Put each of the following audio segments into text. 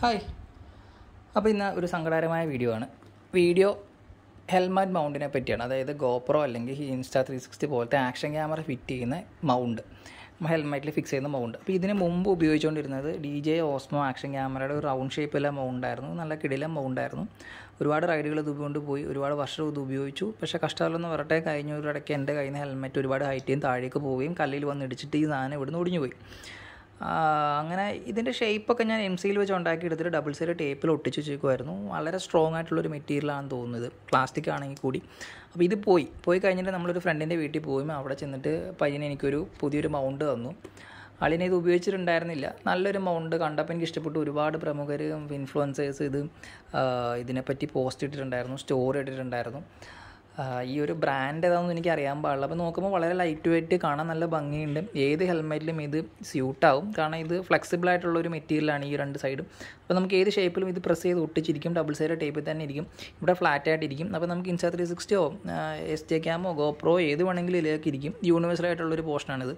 hi അപ്പോൾ ഇന്ന് ഒരു സങ്കടകരമായ വീഡിയോ ആണ് വീഡിയോ ഹെൽമറ്റ് മൗണ്ടിനെ പറ്റിയാണ് അതായത് ഗോപ്രോ അല്ലെങ്കിൽ ഇൻസ്റ്റാ ത്രീ സിക്സ്റ്റി പോലത്തെ ആക്ഷൻ ക്യാമറ ഫിറ്റ് ചെയ്യുന്ന മൗണ്ട് ഹെൽമെറ്റിൽ ഫിക്സ് ചെയ്യുന്ന മൗണ്ട് അപ്പോൾ ഇതിന് മുമ്പ് ഉപയോഗിച്ചുകൊണ്ടിരുന്നത് ഡി ജെ ഓസ്മോ ആക്ഷൻ ക്യാമറയുടെ ഒരു റൗണ്ട് ഷേപ്പിലെ മൗണ്ടായിരുന്നു നല്ല കിടിലം മൗണ്ടായിരുന്നു ഒരുപാട് റൈഡുകൾ ഇത് കൊണ്ട് പോയി ഒരുപാട് വർഷം ഇത് ഉപയോഗിച്ചു പക്ഷേ കഷ്ടമല്ലെന്ന് വരട്ടെ കഴിഞ്ഞ ഒരു ഇടയ്ക്ക് എൻ്റെ കയ്യിൽ നിന്ന് ഹെൽമെറ്റ് ഒരുപാട് ഹൈറ്റിയും താഴേക്ക് പോവുകയും കല്ലിൽ വന്ന് ഇടിച്ചിട്ട് ഈ സാധനം ഇവിടുന്ന് ഒടിഞ്ഞു പോയി അങ്ങനെ ഇതിൻ്റെ ഷേപ്പൊക്കെ ഞാൻ എം സിയിൽ വെച്ച് ഉണ്ടാക്കി എടുത്തിട്ട് ഡബിൾ സൈഡ് ടേപ്പിൽ ഒട്ടിച്ച് വെച്ചേക്കുമായിരുന്നു വളരെ സ്ട്രോങ് ആയിട്ടുള്ളൊരു മെറ്റീരിയലാണെന്ന് തോന്നുന്നത് പ്ലാസ്റ്റിക് ആണെങ്കിൽ കൂടി അപ്പോൾ ഇത് പോയി പോയി കഴിഞ്ഞിട്ട് നമ്മളൊരു ഫ്രണ്ടിൻ്റെ വീട്ടിൽ പോയി അവിടെ ചെന്നിട്ട് പയ്യനെ എനിക്കൊരു പുതിയൊരു മൗണ്ട് തന്നു അളിനെ ഇത് ഉപയോഗിച്ചിട്ടുണ്ടായിരുന്നില്ല നല്ലൊരു മൗണ്ട് കണ്ടപ്പോൾ എനിക്ക് ഇഷ്ടപ്പെട്ടു ഒരുപാട് പ്രമുഖരും ഇൻഫ്ലുവൻസേഴ്സ് ഇത് ഇതിനെപ്പറ്റി പോസ്റ്റ് ഇട്ടിട്ടുണ്ടായിരുന്നു സ്റ്റോറി ഇട്ടിട്ടുണ്ടായിരുന്നു ഈ ഒരു ബ്രാൻഡ് ഏതാണെന്ന് എനിക്ക് അറിയാൻ പാടില്ല അപ്പോൾ നോക്കുമ്പോൾ വളരെ ലൈറ്റ് വെയിറ്റ് കാണാൻ നല്ല ഭംഗിയുണ്ട് ഏത് ഹെൽമെറ്റിലും ഇത് സ്യൂട്ടാവും കാരണം ഇത് ഫ്ലെക്സിബിൾ ആയിട്ടുള്ള ഒരു മെറ്റീരിയലാണ് ഈ രണ്ട് സൈഡും അപ്പോൾ നമുക്ക് ഏത് ഷേപ്പിലും ഇത് പ്രസ് ചെയ്ത് ഒട്ടിച്ചിരിക്കും ഡബിൾ സൈഡ് ടേപ്പിൽ തന്നെ ഇരിക്കും ഇവിടെ ഫ്ലാറ്റ് ആയിട്ടിരിക്കും അപ്പോൾ നമുക്ക് ഇൻസാ ത്രീ സിക്സ്റ്റിയോ എസ് ജെ ക്യാമോ ഗോപ്രോ ഏത് വേണമെങ്കിലും ഇതിലേക്ക് ഇരിക്കും യൂണിവേഴ്സൽ ആയിട്ടുള്ളൊരു പോർഷനാണിത്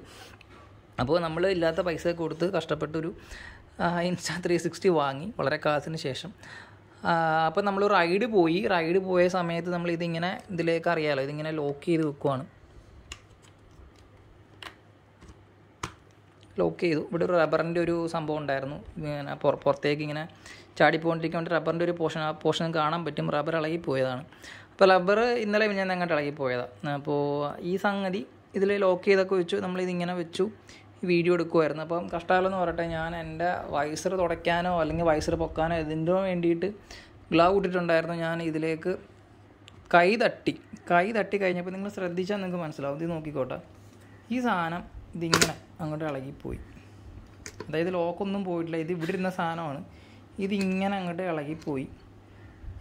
അപ്പോൾ നമ്മൾ ഇല്ലാത്ത പൈസ കൊടുത്ത് കഷ്ടപ്പെട്ടൊരു ഇൻസ്റ്റാ ത്രീ സിക്സ്റ്റി വാങ്ങി വളരെ കാലത്തിന് ശേഷം അപ്പോൾ നമ്മൾ റൈഡ് പോയി റൈഡ് പോയ സമയത്ത് നമ്മൾ ഇതിങ്ങനെ ഇതിലേക്ക് അറിയാമല്ലോ ഇതിങ്ങനെ ലോക്ക് ചെയ്ത് വെക്കുവാണ് ലോക്ക് ചെയ്തു ഇവിടെ ഒരു റബ്ബറിൻ്റെ ഒരു സംഭവം ഉണ്ടായിരുന്നു ഇങ്ങനെ പുറത്തേക്ക് ഇങ്ങനെ ചാടിപ്പോണ്ടിരിക്കുമ്പോൾ റബ്ബറിൻ്റെ ഒരു പോർഷൻ ആ പോർഷൻ കാണാൻ പറ്റും റബ്ബർ ഇളകി പോയതാണ് അപ്പോൾ റബ്ബർ ഇന്നലെ ഞാൻ അങ്ങോട്ട് ഇളകി പോയതാണ് അപ്പോൾ ഈ സംഗതി ഇതിൽ ലോക്ക് ചെയ്തൊക്കെ വെച്ചു നമ്മളിതിങ്ങനെ വെച്ചു വീഡിയോ എടുക്കുമായിരുന്നു അപ്പം എന്ന് പറയട്ടെ ഞാൻ എൻ്റെ വയസ്സർ തുടയ്ക്കാനോ അല്ലെങ്കിൽ വയസ്സർ പൊക്കാനോ ഇതിൻ്റെ വേണ്ടിയിട്ട് ഗ്ലൗ ഇട്ടിട്ടുണ്ടായിരുന്നു ഞാൻ ഇതിലേക്ക് കൈ തട്ടി കൈ തട്ടി കഴിഞ്ഞപ്പോൾ നിങ്ങൾ ശ്രദ്ധിച്ചാൽ നിങ്ങൾക്ക് മനസ്സിലാവും ഇത് നോക്കിക്കോട്ടെ ഈ സാധനം ഇതിങ്ങനെ അങ്ങോട്ട് ഇളകിപ്പോയി അതായത് ലോക്കൊന്നും പോയിട്ടില്ല ഇത് ഇവിടെ ഇരുന്ന സാധനമാണ് ഇതിങ്ങനെ അങ്ങോട്ട് ഇളകിപ്പോയി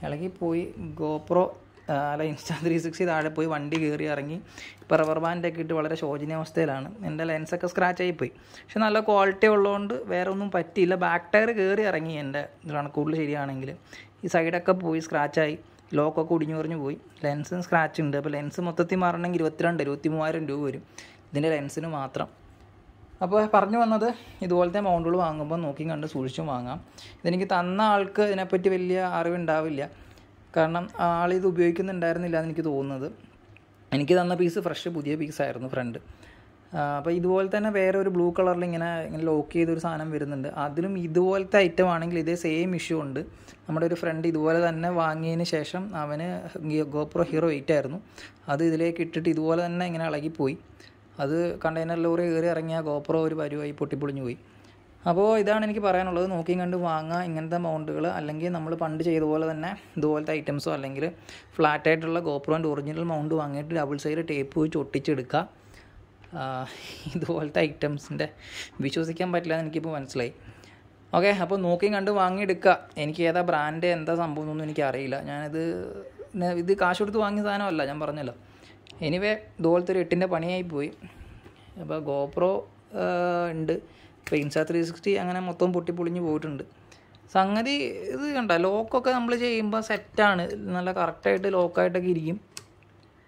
ഇളകിപ്പോയി ഗോപ്രോ അല്ല ഇൻസ്റ്റാ ത്രീ സിക്സ്റ്റി താഴെ പോയി വണ്ടി കയറി ഇറങ്ങി ഇപ്പോൾ റബ്ബർ ബാൻഡൊക്കെ ഇട്ട് വളരെ ശോചനീയാവസ്ഥയിലാണ് എൻ്റെ ലെൻസൊക്കെ സ്ക്രാച്ച് ആയിപ്പോയി പക്ഷെ നല്ല ക്വാളിറ്റി ഉള്ളതുകൊണ്ട് വേറെ ഒന്നും പറ്റിയില്ല ബാക്ക് ടയർ കയറി ഇറങ്ങി എൻ്റെ കണക്കൂട്ടിൽ ശരിയാണെങ്കിൽ ഈ സൈഡൊക്കെ പോയി സ്ക്രാച്ചായി ലോക്കൊക്കെ ഒടിഞ്ഞു കുറഞ്ഞു പോയി ലെൻസും സ്ക്രാച്ച് ഉണ്ട് അപ്പോൾ ലെൻസ് മൊത്തത്തിൽ മാറണമെങ്കിൽ ഇരുപത്തിരണ്ട് ഇരുപത്തി മൂവായിരം രൂപ വരും ഇതിൻ്റെ ലെൻസിന് മാത്രം അപ്പോൾ പറഞ്ഞു വന്നത് ഇതുപോലത്തെ മൗണ്ടുകൾ വാങ്ങുമ്പോൾ നോക്കി കണ്ട് സൂക്ഷിച്ചും വാങ്ങാം ഇതെനിക്ക് തന്ന ആൾക്ക് ഇതിനെപ്പറ്റി വലിയ അറിവുണ്ടാവില്ല കാരണം ആളിത് ഉപയോഗിക്കുന്നുണ്ടായിരുന്നില്ല എന്ന് എനിക്ക് തോന്നുന്നത് എനിക്ക് തന്ന പീസ് ഫ്രഷ് പുതിയ പീസായിരുന്നു ഫ്രണ്ട് അപ്പോൾ ഇതുപോലെ തന്നെ വേറെ ഒരു ബ്ലൂ കളറിൽ ഇങ്ങനെ ഇങ്ങനെ ലോക്ക് ചെയ്തൊരു സാധനം വരുന്നുണ്ട് അതിലും ഇതുപോലത്തെ ഐറ്റം ആണെങ്കിൽ ഇതേ സെയിം ഇഷ്യൂ ഉണ്ട് നമ്മുടെ ഒരു ഫ്രണ്ട് ഇതുപോലെ തന്നെ വാങ്ങിയതിന് ശേഷം അവന് ഗോപ്രോ ഹീറോ എയ്റ്റ് ആയിരുന്നു അത് ഇതിലേക്ക് ഇട്ടിട്ട് ഇതുപോലെ തന്നെ ഇങ്ങനെ ഇളകിപ്പോയി അത് കണ്ടെയ്നർ ലോറി കയറി ഇറങ്ങിയ ഗോപ്രോ ഒരു പരുവായി പൊട്ടിപ്പൊളിഞ്ഞു പോയി അപ്പോൾ ഇതാണ് എനിക്ക് പറയാനുള്ളത് നോക്കിയും കണ്ട് വാങ്ങുക ഇങ്ങനത്തെ മൗണ്ടുകൾ അല്ലെങ്കിൽ നമ്മൾ പണ്ട് ചെയ്ത പോലെ തന്നെ ഇതുപോലത്തെ ഐറ്റംസോ അല്ലെങ്കിൽ ഫ്ലാറ്റായിട്ടുള്ള ഗോപ്രോ ആൻഡ് ഒറിജിനൽ മൗണ്ട് വാങ്ങിയിട്ട് ഡബിൾ സൈഡ് ടേപ്പ് വെച്ച് ഒട്ടിച്ചെടുക്കുക ഇതുപോലത്തെ ഐറ്റംസിൻ്റെ വിശ്വസിക്കാൻ പറ്റില്ല എന്ന് എനിക്കിപ്പോൾ മനസ്സിലായി ഓക്കെ അപ്പോൾ നോക്കിയും കണ്ട് വാങ്ങിയെടുക്കുക എനിക്ക് ഏതാ ബ്രാൻഡ് എന്താ സംഭവം എന്നൊന്നും എനിക്കറിയില്ല ഞാനത് ഇത് കാശ് കൊടുത്ത് വാങ്ങിയ സാധനമല്ല ഞാൻ പറഞ്ഞല്ലോ എനിവേ ഇതുപോലത്തെ ഒരു എട്ടിൻ്റെ പണിയായി പോയി അപ്പോൾ ഗോപ്രോ ഉണ്ട് ക്രെയിൻസ ത്രീ സിക്സ്റ്റി അങ്ങനെ മൊത്തം പൊട്ടി പൊളിഞ്ഞ് പോയിട്ടുണ്ട് സംഗതി ഇത് കണ്ട ലോക്കൊക്കെ നമ്മൾ ചെയ്യുമ്പോൾ സെറ്റാണ് നല്ല കറക്റ്റായിട്ട് ലോക്കായിട്ടൊക്കെ ഇരിക്കും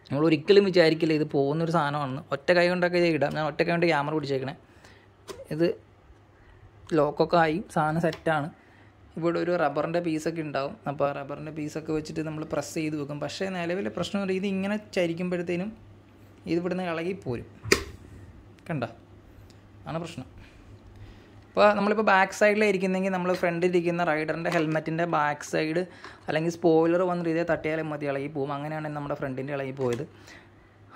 നമ്മൾ ഒരിക്കലും വിചാരിക്കില്ല ഇത് പോകുന്നൊരു സാധനമാണെന്ന് ഒറ്റ കൈ കൊണ്ടൊക്കെ ചെയ്യിടാം ഞാൻ ഒറ്റ കൈ കൊണ്ട് ക്യാമറ പിടിച്ചേക്കണേ ഇത് ലോക്കൊക്കെ ആയി സാധനം സെറ്റാണ് ഇവിടെ ഒരു റബ്ബറിൻ്റെ പീസൊക്കെ ഉണ്ടാവും അപ്പോൾ ആ റബ്ബറിൻ്റെ പീസൊക്കെ വെച്ചിട്ട് നമ്മൾ പ്രസ് ചെയ്ത് വെക്കും പക്ഷേ നിലവിലെ പ്രശ്നം ഇത് ഇങ്ങനെ ചരിക്കുമ്പോഴത്തേനും ഇത് ഇവിടുന്ന് ഇളകി കണ്ട ആണ് പ്രശ്നം ഇപ്പോൾ നമ്മളിപ്പോൾ ബാക്ക് സൈഡിലായിരിക്കുന്നെങ്കിൽ നമ്മൾ ഫ്രണ്ടിലിരിക്കുന്ന റൈഡറിൻ്റെ ഹെൽമെറ്റിൻ്റെ ബാക്ക് സൈഡ് അല്ലെങ്കിൽ സ്പോയിലർ വന്ന രീതിയിൽ തട്ടിയാലും മതി ഇളകി പോവും അങ്ങനെയാണ് നമ്മുടെ ഫ്രണ്ടിൻ്റെ ഇളകി പോയത്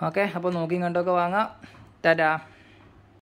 ഓക്കെ അപ്പോൾ നോക്കിയും കണ്ടൊക്കെ വാങ്ങാം ടാറ്റാ